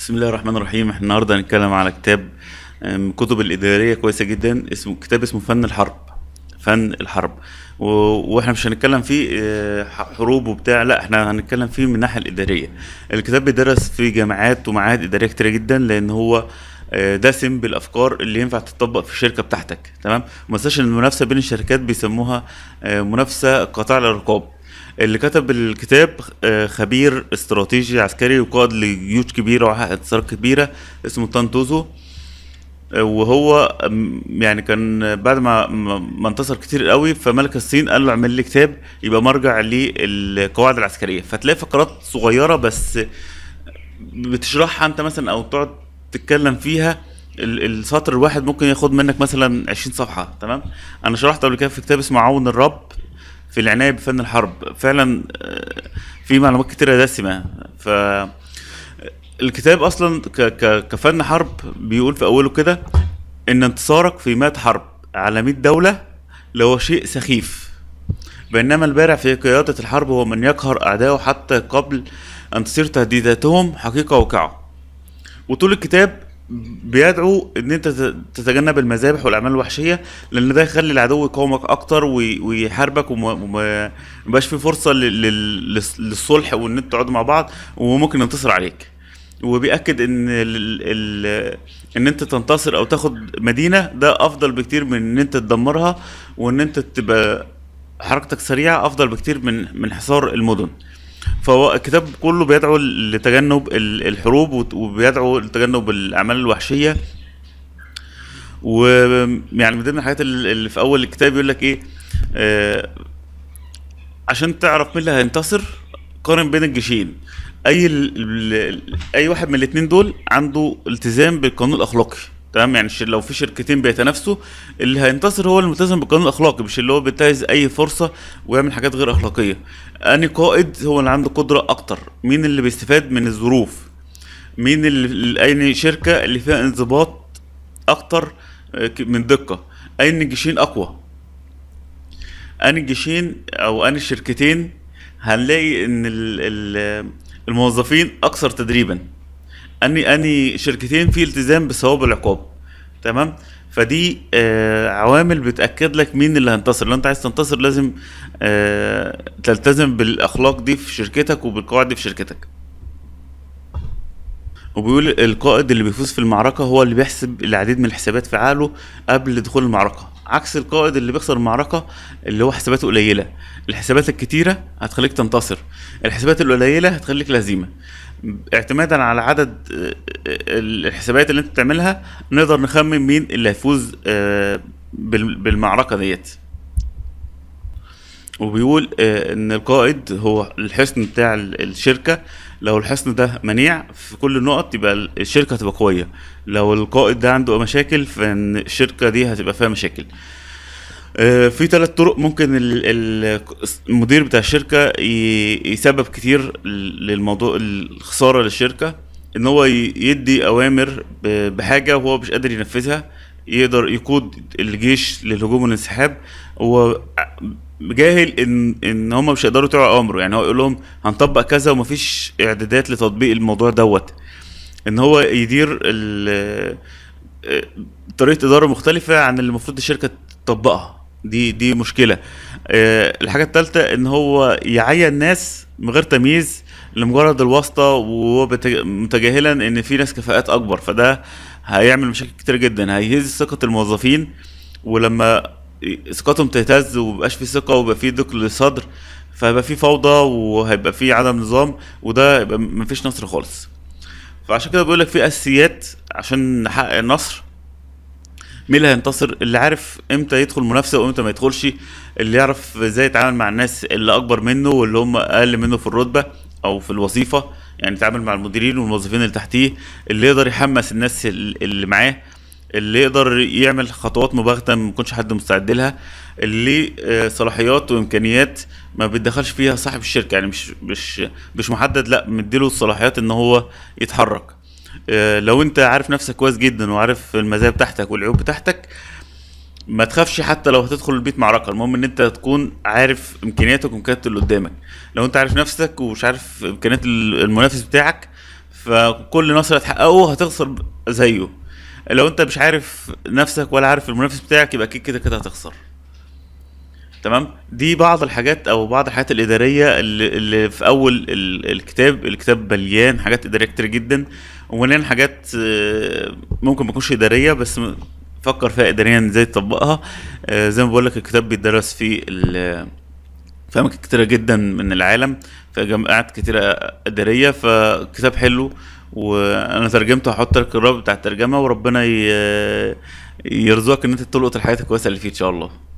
بسم الله الرحمن الرحيم احنا النهارده هنتكلم على كتاب من كتب الاداريه كويسه جدا اسمه كتاب اسمه فن الحرب فن الحرب و... واحنا مش هنتكلم فيه اه، حروب وبتاع لا احنا هنتكلم فيه من الناحيه الاداريه الكتاب بيدرس في جامعات ومعاهد اداريه كتير جدا لان هو اه، دسم بالافكار اللي ينفع تطبق في الشركه بتاعتك تمام ما ان المنافسه بين الشركات بيسموها اه، منافسه قطاع الرقاب اللي كتب الكتاب آه، خبير استراتيجي عسكري وقائد لجيوش كبيره وحقق انتصارات كبيره اسمه تانتوزو آه، وهو يعني كان بعد ما ما انتصر كتير قوي فملك الصين قال له اعمل لي كتاب يبقى مرجع للقواعد العسكريه فتلاقي فقرات صغيره بس بتشرحها انت مثلا او تقعد تتكلم فيها السطر الواحد ممكن ياخد منك مثلا 20 صفحه تمام انا شرحت قبل كده في كتاب اسمه عون الرب في العنايه بفن الحرب فعلا آه، في معلومات كتيره دسمه ف الكتاب اصلا ك... ك... كفن حرب بيقول في اوله كده ان انتصارك في 100 حرب على 100 دوله لو شيء سخيف بينما البارع في قياده الحرب هو من يقهر اعدائه حتى قبل ان تصير تهديداتهم حقيقه واقعه وطول الكتاب بيدعو ان انت تتجنب المذابح والاعمال الوحشيه لان ده يخلي العدو يقاومك اكتر ويحاربك وما يبقاش في فرصه للصلح وان انت تقعدوا مع بعض وممكن ينتصر عليك وبيأكد ان الـ الـ ان انت تنتصر او تاخد مدينه ده افضل بكتير من ان انت تدمرها وان انت تبقى حركتك سريعه افضل بكتير من من حصار المدن فهو الكتاب كله بيدعو لتجنب الحروب وبيدعو لتجنب الاعمال الوحشيه ويعني من ضمن الحاجات اللي في اول الكتاب يقول لك ايه آه عشان تعرف مين اللي هينتصر قارن بين الجيشين اي اي واحد من الاثنين دول عنده التزام بالقانون الاخلاقي تمام يعني لو في شركتين بيتنافسوا اللي هينتصر هو الملتزم بالقانون الاخلاقي مش اللي هو بينتهز اي فرصه ويعمل حاجات غير اخلاقيه اني قائد هو اللي عنده قدره اكتر مين اللي بيستفاد من الظروف مين اللي اي شركه اللي فيها انضباط اكتر آه، من دقه اين الجيشين اقوى ان الجيشين او ان الشركتين هنلاقي ان الموظفين اكثر تدريبا اني اني شركتين في التزام بالثواب والعقاب تمام فدي آه عوامل بتاكد لك مين اللي هينتصر لو انت عايز تنتصر لازم آه تلتزم بالاخلاق دي في شركتك وبالقواعد دي في شركتك وبيقول القائد اللي بيفوز في المعركة هو اللي بيحسب العديد من الحسابات في عقله قبل دخول المعركة عكس القائد اللي بيخسر المعركة اللي هو حساباته قليلة الحسابات الكتيرة هتخليك تنتصر الحسابات القليلة هتخليك لهزيمة اعتمادا على عدد آه، آه، الحسابات اللي انت بتعملها نقدر نخمن مين اللي هيفوز آه، بالمعركه ديت وبيقول ان القائد هو الحصن بتاع الشركه لو الحصن ده منيع في كل النقط يبقى الشركه هتبقى قويه لو القائد ده عنده مشاكل فان الشركه دي هتبقى فيها مشاكل آه، في ثلاث طرق ممكن المدير بتاع الشركه يسبب كتير للموضوع الخساره للشركه ان هو يدي اوامر بحاجه وهو مش قادر ينفذها يقدر يقود الجيش للهجوم والانسحاب هو جاهل ان ان هم مش هيقدروا يطيعوا امره يعني هو يقول لهم هنطبق كذا ومفيش اعدادات لتطبيق الموضوع دوت ان هو يدير آه، طريقه اداره مختلفه عن اللي المفروض الشركه تطبقها دي دي مشكله آه، الحاجه الثالثه ان هو يعين ناس من غير تمييز لمجرد الواسطه وهو متجاهلا ان في ناس كفاءات اكبر فده هيعمل مشاكل كتير جدا هيهز ثقه الموظفين ولما ثقتهم تهتز ومبقاش في ثقه ويبقى في ضيق للصدر فهيبقى في فوضى وهيبقى في عدم نظام وده يبقى مفيش نصر خالص فعشان كده بقول لك في اساسيات عشان نحقق النصر مين اللي هينتصر اللي عارف امتى يدخل منافسه وامتى ما يدخلش اللي يعرف ازاي يتعامل مع الناس اللي اكبر منه واللي هم اقل منه في الرتبه او في الوظيفه يعني يتعامل مع المديرين والموظفين اللي تحتيه اللي يقدر يحمس الناس اللي معاه اللي يقدر يعمل خطوات مباغته ما يكونش حد مستعد لها اللي آه، صلاحيات وامكانيات ما بتدخلش فيها صاحب الشركه يعني مش مش مش محدد لا مديله الصلاحيات ان هو يتحرك آه، لو انت عارف نفسك كويس جدا وعارف المزايا بتاعتك والعيوب بتاعتك ما تخافش حتى لو هتدخل البيت معركه المهم ان انت تكون عارف امكانياتك وامكانيات اللي قدامك لو انت عارف نفسك ومش عارف امكانيات المنافس بتاعك فكل نصر هتحققه هتخسر زيه لو انت مش عارف نفسك ولا عارف المنافس بتاعك يبقى اكيد كده كده هتخسر تمام دي بعض الحاجات او بعض الحاجات الاداريه اللي, اللي في اول الكتاب الكتاب مليان حاجات اداريه كتير جدا ومليان حاجات آه، ممكن ما تكونش اداريه بس فكر فيها اداريا ازاي تطبقها آه، زي ما بقول لك الكتاب بيدرس في في اماكن كتيره جدا من العالم في جامعات كتيره اداريه فكتاب حلو وانا ترجمته هحط لك الرابط بتاع الترجمه وربنا يرزقك ان انت تلقط الحاجات الكويسه اللي فيه ان شاء الله